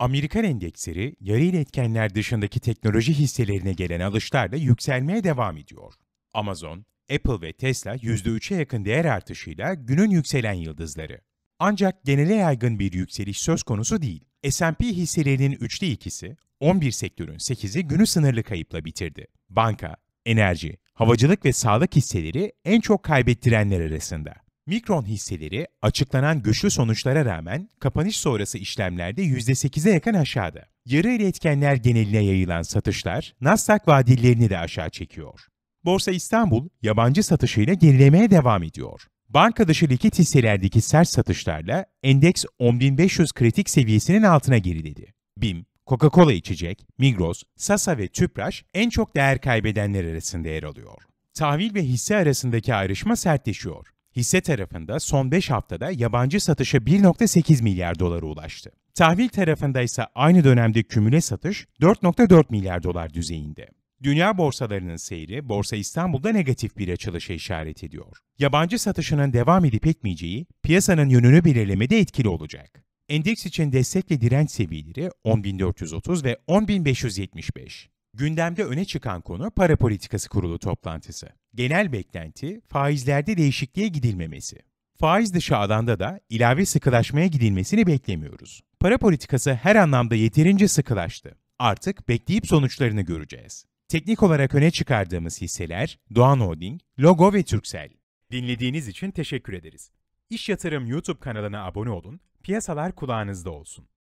Amerikan endeksleri yarı etkenler dışındaki teknoloji hisselerine gelen alışlarla yükselmeye devam ediyor. Amazon, Apple ve Tesla %3'e yakın değer artışıyla günün yükselen yıldızları. Ancak genele yaygın bir yükseliş söz konusu değil. S&P hisselerinin 3'te 2'si, 11 sektörün 8'i günü sınırlı kayıpla bitirdi. Banka, enerji, havacılık ve sağlık hisseleri en çok kaybettirenler arasında. Mikron hisseleri açıklanan güçlü sonuçlara rağmen kapanış sonrası işlemlerde %8'e yakın aşağıda. Yarı iletkenler geneline yayılan satışlar Nasdaq vadillerini de aşağı çekiyor. Borsa İstanbul yabancı satışıyla gerilemeye devam ediyor. Banka dışı likit hisselerdeki sert satışlarla endeks 10.500 kritik seviyesinin altına geriledi. BİM, Coca-Cola içecek, Migros, Sasa ve Tüpraş en çok değer kaybedenler arasında yer alıyor. Tahvil ve hisse arasındaki ayrışma sertleşiyor. Hisse tarafında son 5 haftada yabancı satışa 1.8 milyar dolara ulaştı. Tahvil tarafında ise aynı dönemde kümüle satış 4.4 milyar dolar düzeyinde. Dünya borsalarının seyri Borsa İstanbul'da negatif bir açılışa işaret ediyor. Yabancı satışının devam edip etmeyeceği piyasanın yönünü belirlemede etkili olacak. Endeks için destek ve direnç seviyeleri 10.430 ve 10.575. Gündemde öne çıkan konu para politikası kurulu toplantısı. Genel beklenti faizlerde değişikliğe gidilmemesi. Faiz dışı alanda da ilave sıkılaşmaya gidilmesini beklemiyoruz. Para politikası her anlamda yeterince sıkılaştı. Artık bekleyip sonuçlarını göreceğiz. Teknik olarak öne çıkardığımız hisseler Doğan Holding, Logo ve Türksel. Dinlediğiniz için teşekkür ederiz. İş Yatırım YouTube kanalına abone olun, piyasalar kulağınızda olsun.